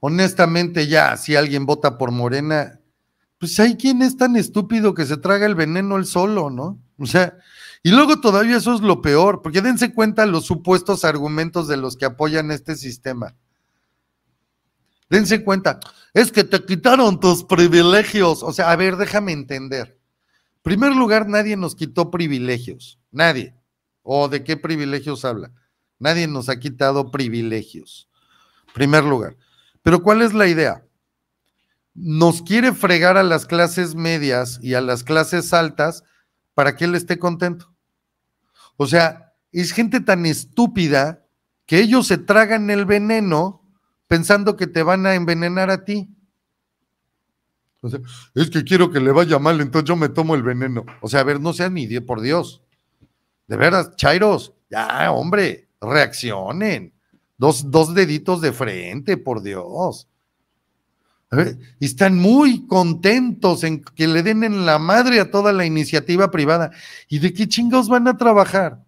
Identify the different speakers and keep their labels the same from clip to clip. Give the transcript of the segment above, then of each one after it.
Speaker 1: honestamente ya, si alguien vota por Morena, pues hay quien es tan estúpido que se traga el veneno él solo, ¿no? O sea, y luego todavía eso es lo peor, porque dense cuenta los supuestos argumentos de los que apoyan este sistema. Dense cuenta, es que te quitaron tus privilegios. O sea, a ver, déjame entender. En primer lugar, nadie nos quitó privilegios. Nadie. ¿O de qué privilegios habla? Nadie nos ha quitado privilegios. primer lugar. Pero ¿cuál es la idea? Nos quiere fregar a las clases medias y a las clases altas para que él esté contento. O sea, es gente tan estúpida que ellos se tragan el veneno pensando que te van a envenenar a ti. es que quiero que le vaya mal, entonces yo me tomo el veneno. O sea, a ver, no sean ni por Dios. De veras, Chairos, ya, hombre, reaccionen. Dos, deditos de frente, por Dios. Y están muy contentos en que le den en la madre a toda la iniciativa privada. ¿Y de qué chingados van a trabajar?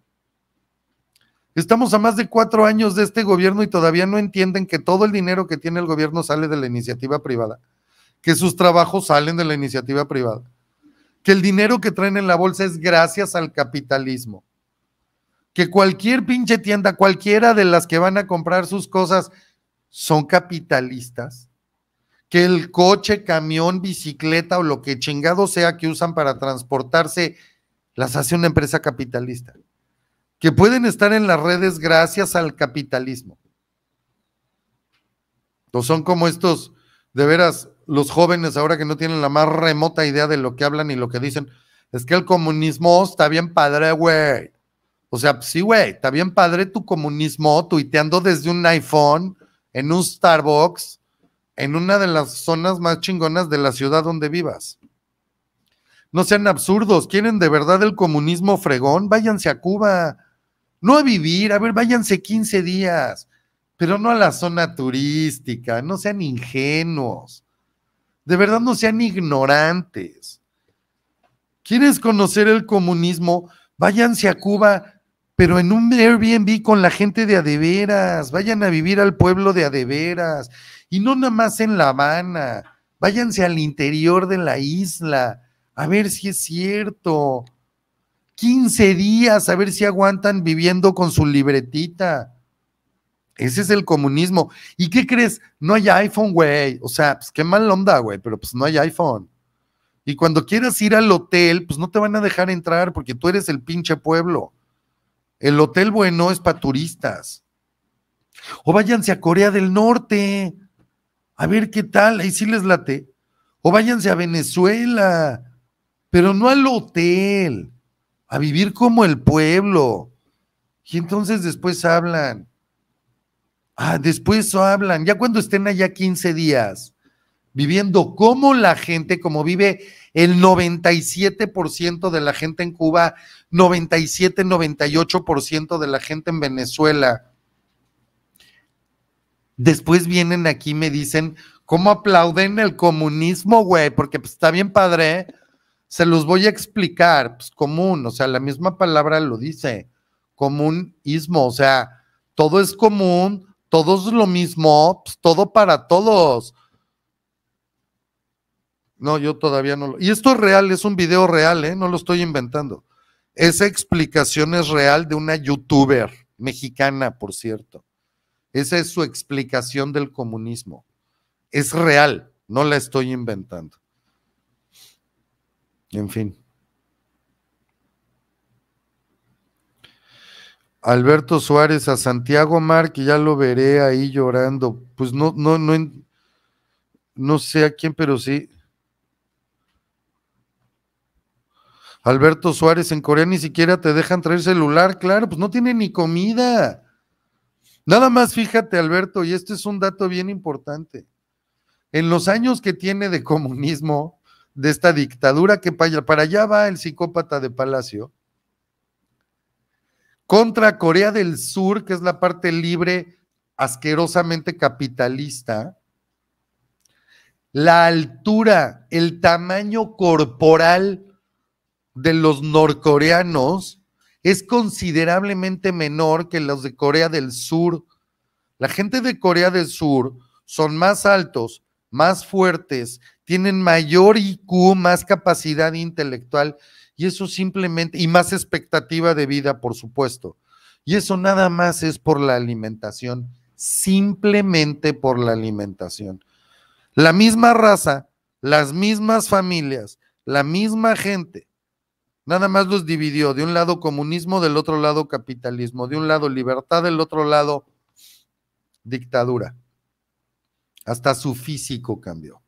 Speaker 1: Estamos a más de cuatro años de este gobierno y todavía no entienden que todo el dinero que tiene el gobierno sale de la iniciativa privada, que sus trabajos salen de la iniciativa privada, que el dinero que traen en la bolsa es gracias al capitalismo que cualquier pinche tienda, cualquiera de las que van a comprar sus cosas, son capitalistas, que el coche, camión, bicicleta o lo que chingado sea que usan para transportarse, las hace una empresa capitalista, que pueden estar en las redes gracias al capitalismo. son como estos, de veras, los jóvenes ahora que no tienen la más remota idea de lo que hablan y lo que dicen. Es que el comunismo está bien padre, güey. O sea, sí, güey, está bien padre tu comunismo, tuiteando desde un iPhone, en un Starbucks, en una de las zonas más chingonas de la ciudad donde vivas. No sean absurdos, quieren de verdad el comunismo fregón, váyanse a Cuba. No a vivir, a ver, váyanse 15 días, pero no a la zona turística, no sean ingenuos. De verdad no sean ignorantes. ¿Quieres conocer el comunismo? Váyanse a Cuba pero en un Airbnb con la gente de adeveras, vayan a vivir al pueblo de adeveras, y no nada más en La Habana, váyanse al interior de la isla, a ver si es cierto. 15 días, a ver si aguantan viviendo con su libretita. Ese es el comunismo. ¿Y qué crees? No hay iPhone, güey. O sea, pues qué mal onda, güey, pero pues no hay iPhone. Y cuando quieras ir al hotel, pues no te van a dejar entrar porque tú eres el pinche pueblo. El hotel bueno es para turistas. O váyanse a Corea del Norte. A ver qué tal. Ahí sí les late. O váyanse a Venezuela. Pero no al hotel. A vivir como el pueblo. Y entonces después hablan. Ah, después hablan. Ya cuando estén allá 15 días viviendo como la gente, como vive el 97% de la gente en Cuba, 97, 98% de la gente en Venezuela. Después vienen aquí y me dicen, ¿cómo aplauden el comunismo, güey? Porque pues, está bien padre, ¿eh? se los voy a explicar, pues común, o sea, la misma palabra lo dice, comunismo, o sea, todo es común, todo es lo mismo, pues, todo para todos no, yo todavía no lo. Y esto es real, es un video real, ¿eh? no lo estoy inventando. Esa explicación es real de una youtuber mexicana, por cierto. Esa es su explicación del comunismo. Es real, no la estoy inventando. En fin. Alberto Suárez a Santiago Mar, que ya lo veré ahí llorando. Pues no, no, no, no sé a quién, pero sí. Alberto Suárez, en Corea ni siquiera te dejan traer celular, claro, pues no tiene ni comida. Nada más fíjate, Alberto, y este es un dato bien importante. En los años que tiene de comunismo, de esta dictadura que para allá va el psicópata de Palacio, contra Corea del Sur, que es la parte libre, asquerosamente capitalista, la altura, el tamaño corporal de los norcoreanos es considerablemente menor que los de Corea del Sur. La gente de Corea del Sur son más altos, más fuertes, tienen mayor IQ, más capacidad intelectual y eso simplemente, y más expectativa de vida, por supuesto. Y eso nada más es por la alimentación, simplemente por la alimentación. La misma raza, las mismas familias, la misma gente, Nada más los dividió, de un lado comunismo, del otro lado capitalismo, de un lado libertad, del otro lado dictadura. Hasta su físico cambió.